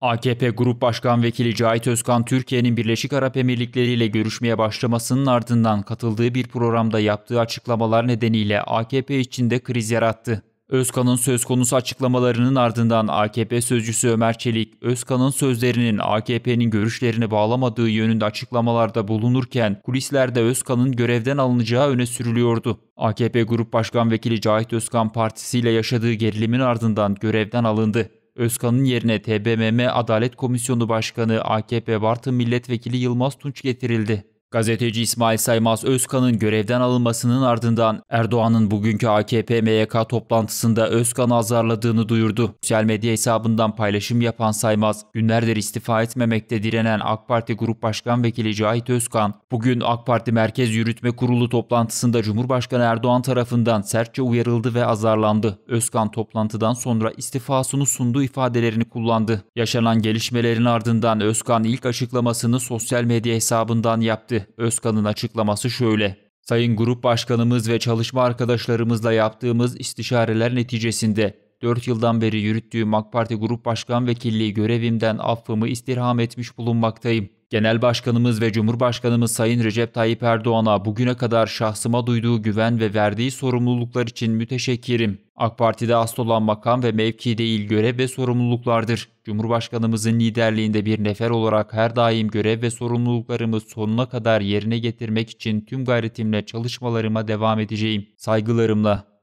AKP Grup Başkan Vekili Cahit Özkan Türkiye'nin Birleşik Arap Emirlikleri ile görüşmeye başlamasının ardından katıldığı bir programda yaptığı açıklamalar nedeniyle AKP içinde kriz yarattı. Özkan'ın söz konusu açıklamalarının ardından AKP sözcüsü Ömer Çelik, Özkan'ın sözlerinin AKP'nin görüşlerini bağlamadığı yönünde açıklamalarda bulunurken kulislerde Özkan'ın görevden alınacağı öne sürülüyordu. AKP Grup Başkan Vekili Cahit Özkan partisiyle yaşadığı gerilimin ardından görevden alındı. Özkan'ın yerine TBMM Adalet Komisyonu Başkanı AKP Bartın Milletvekili Yılmaz Tunç getirildi. Gazeteci İsmail Saymaz Özkan'ın görevden alınmasının ardından Erdoğan'ın bugünkü AKP-MYK toplantısında Özkan'ı azarladığını duyurdu. Sosyal medya hesabından paylaşım yapan Saymaz, günlerdir istifa etmemekte direnen AK Parti Grup Başkan Vekili Cahit Özkan, bugün AK Parti Merkez Yürütme Kurulu toplantısında Cumhurbaşkanı Erdoğan tarafından sertçe uyarıldı ve azarlandı. Özkan toplantıdan sonra istifasını sunduğu ifadelerini kullandı. Yaşanan gelişmelerin ardından Özkan ilk açıklamasını sosyal medya hesabından yaptı söyledi. Özkan'ın açıklaması şöyle. Sayın Grup Başkanımız ve çalışma arkadaşlarımızla yaptığımız istişareler neticesinde 4 yıldan beri yürüttüğüm AK Parti Grup Başkan Vekilliği görevimden affımı istirham etmiş bulunmaktayım. Genel Başkanımız ve Cumhurbaşkanımız Sayın Recep Tayyip Erdoğan'a bugüne kadar şahsıma duyduğu güven ve verdiği sorumluluklar için müteşekkirim. AK Parti'de asıl olan makam ve mevki değil görev ve sorumluluklardır. Cumhurbaşkanımızın liderliğinde bir nefer olarak her daim görev ve sorumluluklarımı sonuna kadar yerine getirmek için tüm gayretimle çalışmalarıma devam edeceğim. Saygılarımla